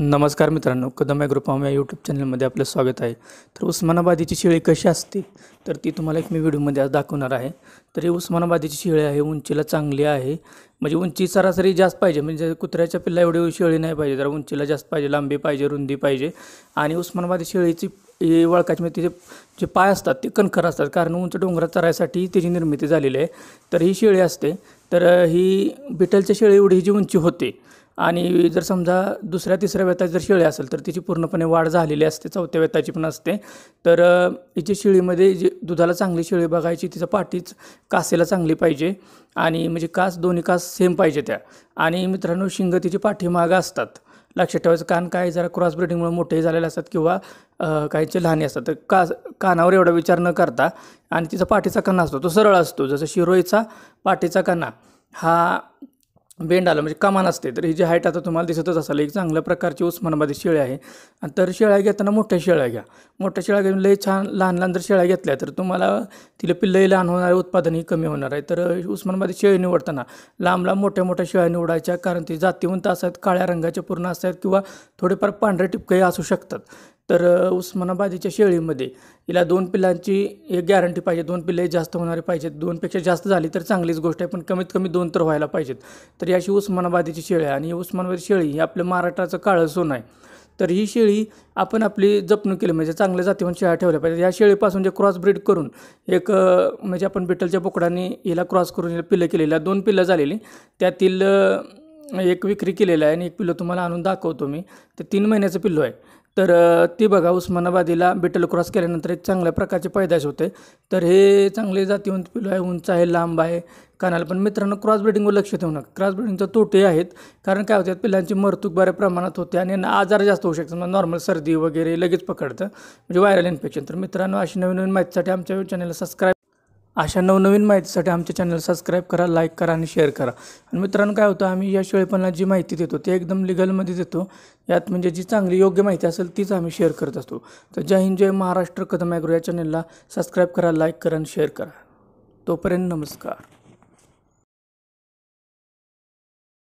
नमस्कार मित्रांनो कदम या ग्रुपम या यूट्यूब चॅनलमध्ये आपलं स्वागत आहे तर उस्मानाबादीची शेळी कशी असते तर ती तुम्हाला एक मी व्हिडिओमध्ये आज दाखवणार आहे तर ही उस्मानाबादीची शेळी आहे उंचीला चांगली आहे म्हणजे उंची सरासरी जास्त पाहिजे म्हणजे कुत्र्याच्या पिल्ला एवढी शेळी नाही पाहिजे जरा उंचीला जास्त पाहिजे लांबी पाहिजे रुंदी पाहिजे आणि उस्मानाबादी शेळीची वळकाच म्हणजे तिचे जे पाय असतात ते कणखर असतात कारण उंच डोंगरात चरायसाठी तिची निर्मिती झालेली आहे तर ही शेळी असते तर ही बिटलच्या शेळी एवढी जी उंची होते आणि जर समजा दुसऱ्या तिसऱ्या वेताची जर शेळी असेल तर तिची पूर्णपणे वाढ झालेली असते चौथ्या वेताची पण असते तर हिची शिळीमध्ये जे दुधाला चांगली शेळी बघायची तिचं पाठीच कासेला चांगली पाहिजे आणि म्हणजे कास दोन्ही कास सेम पाहिजे त्या आणि मित्रांनो शिंग तिची पाठीमागं असतात लक्षात ठेवायचं कान काय जरा क्रॉस ब्रिडिंगमुळे मोठे झालेले असतात किंवा काहीचे लहान असतात तर का कानावर एवढा विचार न करता आणि तिचा पाठीचा कणा असतो तो सरळ असतो जसं शिरोईचा पाठीचा कणा हा बेंड आलं म्हणजे कमान असते तर ही जी हाईट आता तुम्हाला दिसतच असाल एक चांगल्या प्रकारची उस्मानाबादी शेळी आहे आणि तर शेळ्या घेताना मोठ्या शेळ्या घ्या मोठ्या शेळ्या घेऊन लई छान लहान लहान जर शेळ्या घेतल्या तर तुम्हाला तिला पिल्लई लहान होणारे उत्पादनही कमी होणार आहे तर उस्मानाबादी शेळी निवडताना लांब लांब मोठ्या मोठ्या शेळ्या निवडायच्या कारण ते जातीवंत असतात काळ्या रंगाच्या पूर्ण असतात किंवा थोडेफार पांढरे टिपकही असू शकतात तर उस्मानाबादीच्या शेळीमध्ये हिला दोन पिल्लांची एक गॅरंटी पाहिजे दोन पिल्ले जास्त होणारे पाहिजेत दोनपेक्षा जास्त झाली तर चांगलीच गोष्ट आहे पण कमीत कमी दोन तर व्हायला पाहिजेत तर अशी उस्मानाबादीची शेळी आहे आणि उस्मानाबादी शेळी ही आपल्या महाराष्ट्राचं काळं सोन आहे तर ही शेळी आपण आपली जपणूक केली म्हणजे चांगल्या जातीवरून शेळ्या ठेवल्या पाहिजे या शेळीपासून जे क्रॉस ब्रीड करून एक म्हणजे आपण बिटलच्या बोकडाने हिला क्रॉस करून पिल्लं केलेल्या दोन पिल्लं झालेली त्यातील एक विक्री केलेलं आहे आणि एक पिल्लं तुम्हाला आणून दाखवतो मी ते तीन महिन्याचं पिल्लो आहे तर ती बघा उस्मानाबादीला बिटल क्रॉस केल्यानंतर एक चांगल्या प्रकारचे पैदाश होते तर हे चांगले जाती उंच पिलो आहे उंच आहे लांब आहे कानाला पण मित्रांनो क्रॉस ब्रिडिंगवर लक्ष ठेवू नका क्रॉस ब्रिडिंगचे तोटे आहेत कारण काय होतात पिल्लांची मरतूक बऱ्या प्रमाणात होते आणि आजार जास्त होऊ शकतात नॉर्मल सर्दी वगैरे लगेच पकडतं म्हणजे व्हायरल इन्फेक्शन तर मित्रांनो अशी नवीन नवीन माहितीसाठी आमच्या चॅनलला सबस्क्राईब अशा नवनवीन माहितीसाठी आमच्या चॅनल सबस्क्राईब करा लाईक करा आणि शेअर करा आणि मित्रांनो काय होतं आम्ही या शेळेपणाला जी माहिती देतो ती एकदम लिगलमध्ये देतो यात म्हणजे जी चांगली योग्य माहिती असेल तीच आम्ही शेअर करत असतो तर जय हिंद जय महाराष्ट्र कदम ॲग्रो या चॅनलला सबस्क्राईब करा लाईक करा आणि शेअर करा तोपर्यंत नमस्कार